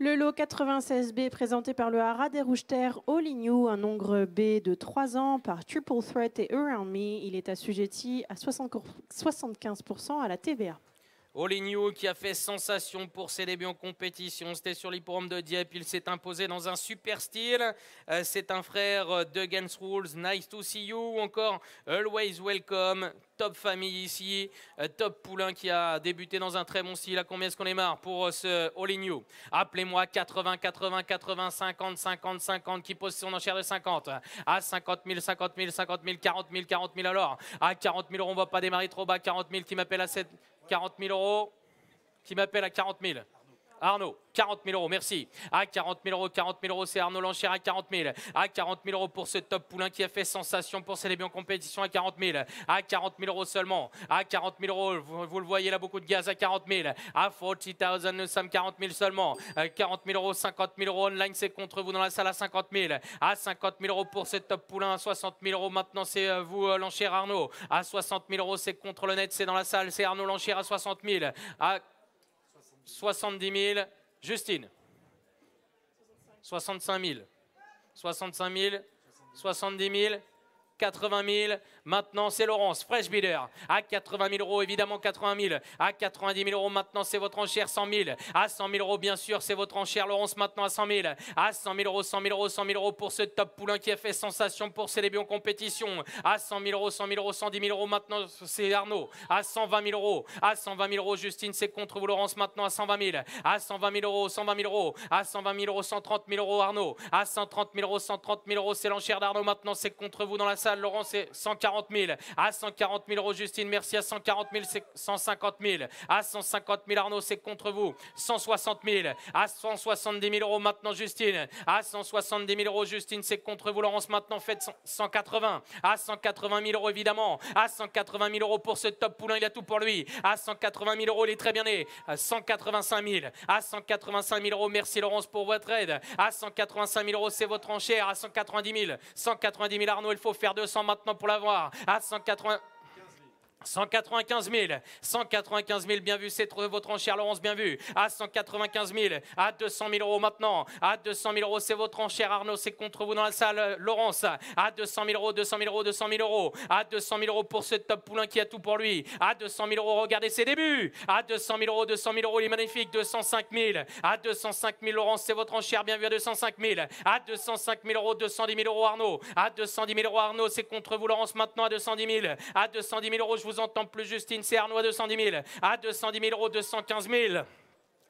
Le lot 96B présenté par le Haras des Rouges Terre un nombre B de 3 ans par Triple Threat et Around Me, il est assujetti à 75% à la TVA. Oligno qui a fait sensation pour ses débuts en compétition. C'était sur l'hippodrome de Dieppe. Il s'est imposé dans un super style. Euh, c'est un frère de Gans Rules. Nice to see you. Ou encore Always Welcome. Top famille ici. Euh, top Poulain qui a débuté dans un très bon style. À combien est-ce qu'on est marre pour euh, ce Oligno Appelez-moi 80, 80, 80, 50, 50, 50 qui pose son enchère de 50. À 50 000, 50 000, 50 000, 40 000, 40 000 alors. À 40 000 on ne va pas démarrer trop bas. 40 000 qui m'appelle à 7... 40 000 euros. Qui m'appelle à 40 000 Arnaud, 40 000 euros, merci. À 40 000 euros, 40 000 euros, c'est Arnaud Lanchère à 40 000. À 40 000 euros pour ce top poulain qui a fait sensation pour ses en compétition à 40 000. À 40 000 euros seulement. À 40 000 euros, vous, le voyez là, beaucoup de gaz à 40 000. À 40 000, nous sommes 40 000 seulement. À 40 000 euros, 50 000 euros online, c'est contre vous dans la salle à 50 000. À 50 000 euros pour ce top poulain, à 60 000 euros maintenant, c'est euh, vous euh, Lanchère Arnaud. À 60 000 euros, c'est contre le net, c'est dans la salle, c'est Arnaud Lanchère à 60 000. À 70 000. Justine 65 000. 65 000. 70 000. 80 000. Maintenant, c'est Laurence, Fresh Biller, à 80 000 euros, évidemment 80 000. À 90 000 euros, maintenant, c'est votre enchère, 100 000. À 100 000 euros, bien sûr, c'est votre enchère, Laurence, maintenant à 100 000. À 100 000 euros, 100 000 euros, 100 000 euros pour ce top poulain qui a fait sensation pour Célébion en compétition. À 100 000 euros, 100 000 euros, 110 000 euros, maintenant, c'est Arnaud. À 120 000 euros, à 120 000 euros, Justine, c'est contre vous, Laurence, maintenant à 120 000. À 120 000 euros, 120 000 euros. À 120 000 euros, 130 000 euros, Arnaud. À 130 000 euros, 130 000 euros, c'est l'enchère d'Arnaud, maintenant, c'est contre vous dans la salle. Laurence, Laurent, c'est 140 000. À 140 000, Justine merci. À 140 000, c'est 150 000. À 150 000, Arnaud, c'est contre vous. 160 000. À 170 000 euros maintenant, Justine. À 170 000 euros, Justine, c'est contre vous. Laurence, maintenant, faites 180. À 180 000 euros, évidemment. À 180 000 euros pour ce top poulain, il a tout pour lui. À 180 000 euros, il est très bien né. À 185 000. À 185 000 euros, merci Laurence pour votre aide. À 185 000 euros, c'est votre enchère. À 190 000. 190 000, Arnaud, il faut faire 200 maintenant pour l'avoir. À 180. 195 000, 195 000, bien vu, c'est votre enchère, Laurence, bien vu. À 195 000, à 200 000 euros maintenant, à 200 000 euros, c'est votre enchère, Arnaud, c'est contre vous dans la salle, Laurence. À 200 000 euros, 200 000 euros, 200 000 euros, à 200 000 euros pour ce top poulain qui a tout pour lui. À 200 000 euros, regardez ses débuts. À 200 000 euros, 200 000 euros, il est magnifique. 205 000, à 205 000, Laurence, c'est votre enchère, bien vu, à 205 000. À 205 000 euros, 210 000 euros, Arnaud. À 210 000 euros, Arnaud, c'est contre vous, Laurence, maintenant, à 210 000. À 210 000 euros, je vous entends plus, Justine, c'est à 210 000. À 210 000 euros, 215 000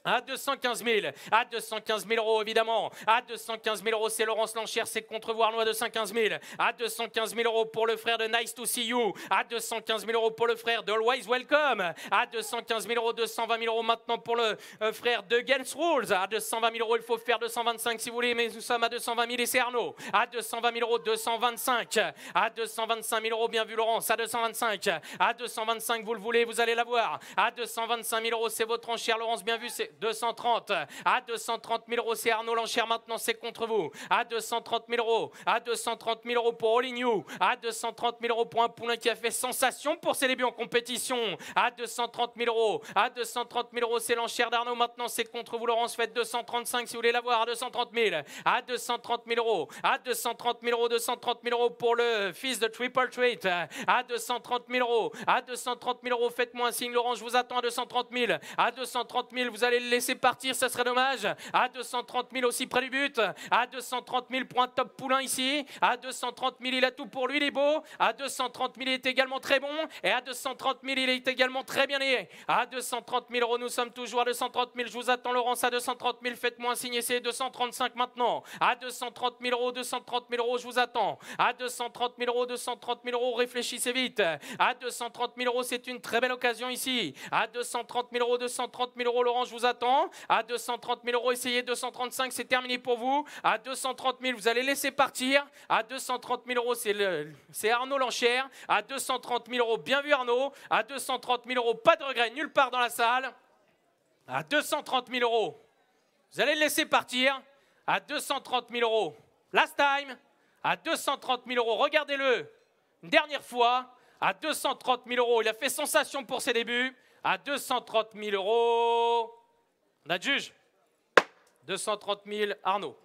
à 215 000, à 215 000 euros évidemment, à 215 000 euros c'est Laurence Lanchère, c'est contre loi de 215 000, à 215 000 euros pour le frère de Nice to See You, à 215 000 euros pour le frère de Always Welcome, à 215 000 euros, 220 000 euros maintenant pour le frère de Gens Rules, à 220 000 euros il faut faire 225 si vous voulez, mais nous sommes à 220 000 et c'est Arnaud, à 220 000 euros, 225, à 225 000 euros, bien vu Laurence, à 225, à 225 vous le voulez, vous allez l'avoir, à 225 000 euros c'est votre enchère Laurence, bien vu c'est... 230. À 230 000 euros, c'est Arnaud Lanchère maintenant, c'est contre vous. À 230 000 euros. À 230 000 euros pour You, À 230 000 euros pour un poulain qui a fait sensation pour ses débuts en compétition. À 230 000 euros. À 230 000 euros, c'est l'enchère d'Arnaud maintenant, c'est contre vous. Laurence, faites 235 si vous voulez l'avoir. À 230 000. À 230 000 euros. À 230 000 euros. 230 000 euros pour le fils de Triple Treat. À 230 000 euros. À 230 000 euros, faites-moi un signe, Laurence, je vous attends à 230 000. À 230 000, vous allez laisser partir, ça serait dommage. À 230 000 aussi près du but. À 230 000 points top poulain ici. À 230 000, il a tout pour lui, il est beau. À 230 000, il est également très bon. Et à 230 000, il est également très bien lié À 230 000 euros, nous sommes toujours à 230 000. Je vous attends, Laurence, à 230 000. Faites-moi un signe, 235 maintenant. À 230 000 euros, 230 000 euros, je vous attends. À 230 000 euros, 230 000 euros, réfléchissez vite. À 230 000 euros, c'est une très belle occasion ici. À 230 000 euros, 230 000 euros, Laurence, je vous attends attend. À 230 000 euros, essayez 235, c'est terminé pour vous. À 230 000, vous allez laisser partir. À 230 000 euros, c'est Arnaud Lanchère. À 230 000 euros, bien vu Arnaud. À 230 000 euros, pas de regret, nulle part dans la salle. À 230 000 euros, vous allez le laisser partir. À 230 000 euros, last time. À 230 000 euros, regardez-le. Une dernière fois, à 230 000 euros. Il a fait sensation pour ses débuts. À 230 000 euros. Notre juge, 230 000 Arnaud.